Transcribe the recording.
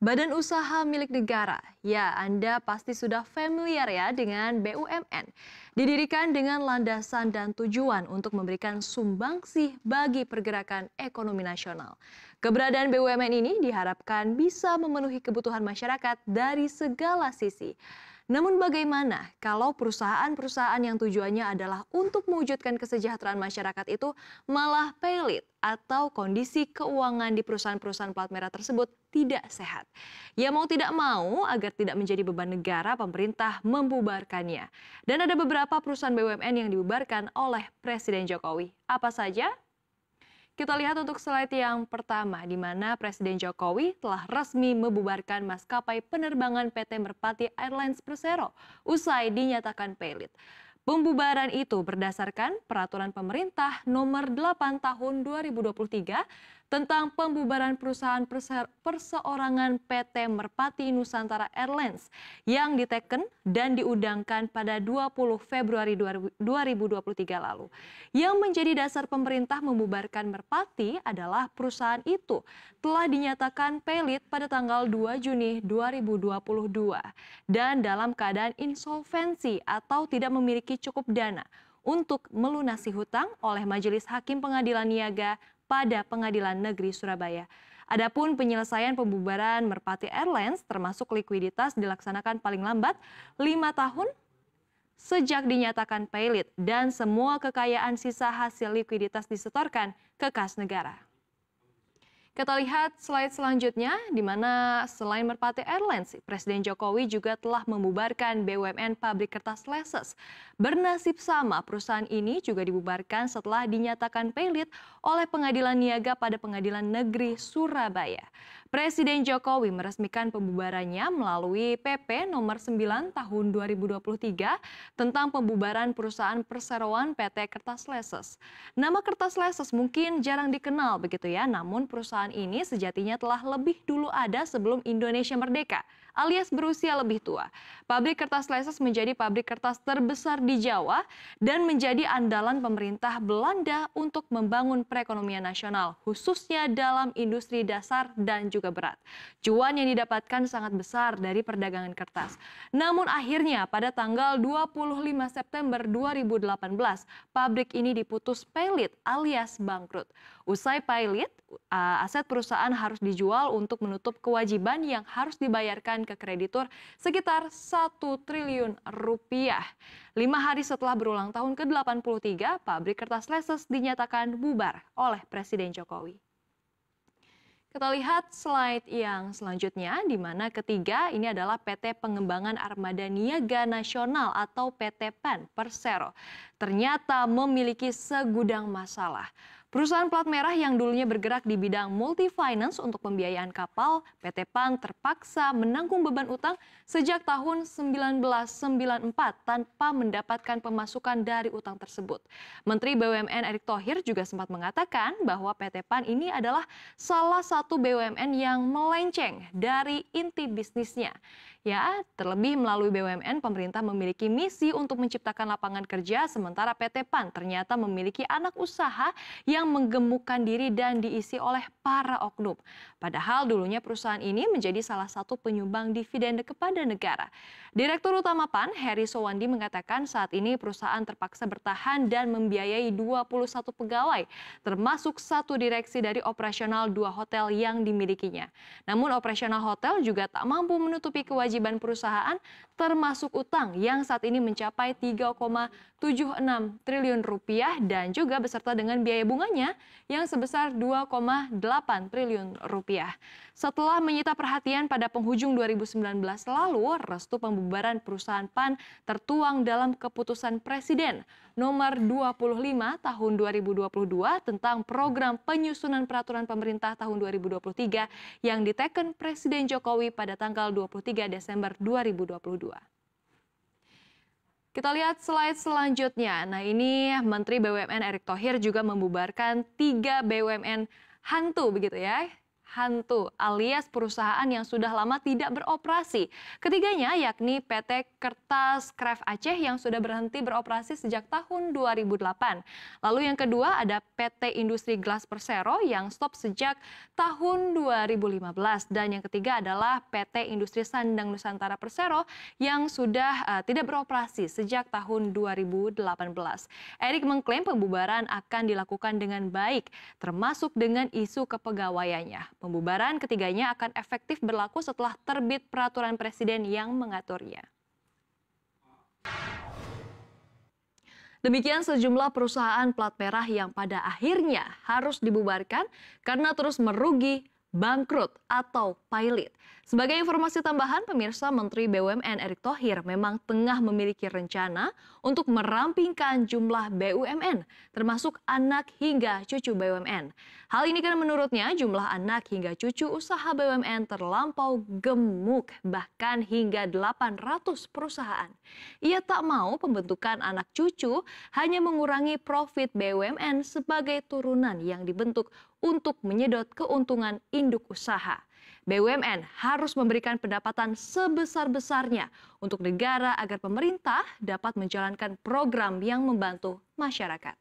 Badan usaha milik negara, ya Anda pasti sudah familiar ya dengan BUMN. Didirikan dengan landasan dan tujuan untuk memberikan sumbangsih bagi pergerakan ekonomi nasional. Keberadaan BUMN ini diharapkan bisa memenuhi kebutuhan masyarakat dari segala sisi. Namun bagaimana kalau perusahaan-perusahaan yang tujuannya adalah untuk mewujudkan kesejahteraan masyarakat itu malah pelit atau kondisi keuangan di perusahaan-perusahaan plat merah tersebut tidak sehat. Ya mau tidak mau agar tidak menjadi beban negara pemerintah membubarkannya. Dan ada beberapa perusahaan BUMN yang dibubarkan oleh Presiden Jokowi. Apa saja? Kita lihat untuk slide yang pertama, di mana Presiden Jokowi telah resmi membubarkan maskapai penerbangan PT Merpati Airlines Persero usai dinyatakan pelit. Pembubaran itu berdasarkan peraturan pemerintah nomor 8 tahun 2023 tentang pembubaran perusahaan perseorangan PT Merpati Nusantara Airlines yang diteken dan diundangkan pada 20 Februari 2023 lalu. Yang menjadi dasar pemerintah membubarkan Merpati adalah perusahaan itu telah dinyatakan pelit pada tanggal 2 Juni 2022 dan dalam keadaan insolvensi atau tidak memiliki cukup dana untuk melunasi hutang oleh Majelis Hakim Pengadilan Niaga pada Pengadilan Negeri Surabaya. Adapun penyelesaian pembubaran Merpati Airlines termasuk likuiditas dilaksanakan paling lambat 5 tahun sejak dinyatakan pilot dan semua kekayaan sisa hasil likuiditas disetorkan ke kas negara. Kita lihat slide selanjutnya, di mana selain Merpati Airlines, Presiden Jokowi juga telah membubarkan BUMN Pabrik Kertas Leses. Bernasib sama, perusahaan ini juga dibubarkan setelah dinyatakan pelit oleh Pengadilan Niaga pada Pengadilan Negeri Surabaya. Presiden Jokowi meresmikan pembubarannya melalui PP nomor 9 tahun 2023 tentang pembubaran perusahaan perseroan PT Kertas Leses. Nama Kertas Leses mungkin jarang dikenal begitu ya, namun perusahaan perusahaan ini sejatinya telah lebih dulu ada sebelum Indonesia merdeka, alias berusia lebih tua. Pabrik kertas leses menjadi pabrik kertas terbesar di Jawa dan menjadi andalan pemerintah Belanda untuk membangun perekonomian nasional, khususnya dalam industri dasar dan juga berat. Cuan yang didapatkan sangat besar dari perdagangan kertas. Namun akhirnya pada tanggal 25 September 2018, pabrik ini diputus pelit alias bangkrut. Usai pilot, uh, aset perusahaan harus dijual untuk menutup kewajiban yang harus dibayarkan ke kreditur sekitar 1 triliun rupiah. Lima hari setelah berulang tahun ke-83, pabrik kertas Leses dinyatakan bubar oleh Presiden Jokowi. Kita lihat slide yang selanjutnya, di mana ketiga ini adalah PT Pengembangan Armada Niaga Nasional atau PT PAN Persero. Ternyata memiliki segudang masalah. Perusahaan plat merah yang dulunya bergerak di bidang multi-finance untuk pembiayaan kapal, PT PAN terpaksa menanggung beban utang sejak tahun 1994 tanpa mendapatkan pemasukan dari utang tersebut. Menteri BUMN Erick Thohir juga sempat mengatakan bahwa PT PAN ini adalah salah satu BUMN yang melenceng dari inti bisnisnya. Ya, terlebih melalui BUMN, pemerintah memiliki misi untuk menciptakan lapangan kerja, sementara PT PAN ternyata memiliki anak usaha yang yang menggemukkan diri dan diisi oleh para oknum. Padahal dulunya perusahaan ini menjadi salah satu penyumbang dividen kepada negara. Direktur Utama PAN, Heri Sowandi mengatakan saat ini perusahaan terpaksa bertahan dan membiayai 21 pegawai, termasuk satu direksi dari operasional dua hotel yang dimilikinya. Namun operasional hotel juga tak mampu menutupi kewajiban perusahaan termasuk utang yang saat ini mencapai 3,76 triliun rupiah dan juga beserta dengan biaya bunga yang sebesar 2,8 triliun rupiah. Setelah menyita perhatian pada penghujung 2019 lalu, restu pembubaran perusahaan PAN tertuang dalam keputusan Presiden nomor 25 tahun 2022 tentang program penyusunan peraturan pemerintah tahun 2023 yang diteken Presiden Jokowi pada tanggal 23 Desember 2022. Kita lihat slide selanjutnya. Nah ini Menteri BUMN Erick Thohir juga membubarkan tiga BUMN hantu begitu ya hantu alias perusahaan yang sudah lama tidak beroperasi. Ketiganya yakni PT Kertas Kraft Aceh yang sudah berhenti beroperasi sejak tahun 2008. Lalu yang kedua ada PT Industri Glass Persero yang stop sejak tahun 2015 dan yang ketiga adalah PT Industri Sandang Nusantara Persero yang sudah uh, tidak beroperasi sejak tahun 2018. Erik mengklaim pembubaran akan dilakukan dengan baik termasuk dengan isu kepegawaiannya. Pembubaran ketiganya akan efektif berlaku setelah terbit peraturan presiden yang mengaturnya. Demikian sejumlah perusahaan plat merah yang pada akhirnya harus dibubarkan karena terus merugi bangkrut atau pilot. Sebagai informasi tambahan, pemirsa Menteri BUMN Erick Thohir memang tengah memiliki rencana untuk merampingkan jumlah BUMN, termasuk anak hingga cucu BUMN. Hal ini karena menurutnya jumlah anak hingga cucu usaha BUMN terlampau gemuk, bahkan hingga 800 perusahaan. Ia tak mau pembentukan anak cucu hanya mengurangi profit BUMN sebagai turunan yang dibentuk untuk menyedot keuntungan induk usaha. BUMN harus memberikan pendapatan sebesar-besarnya untuk negara agar pemerintah dapat menjalankan program yang membantu masyarakat.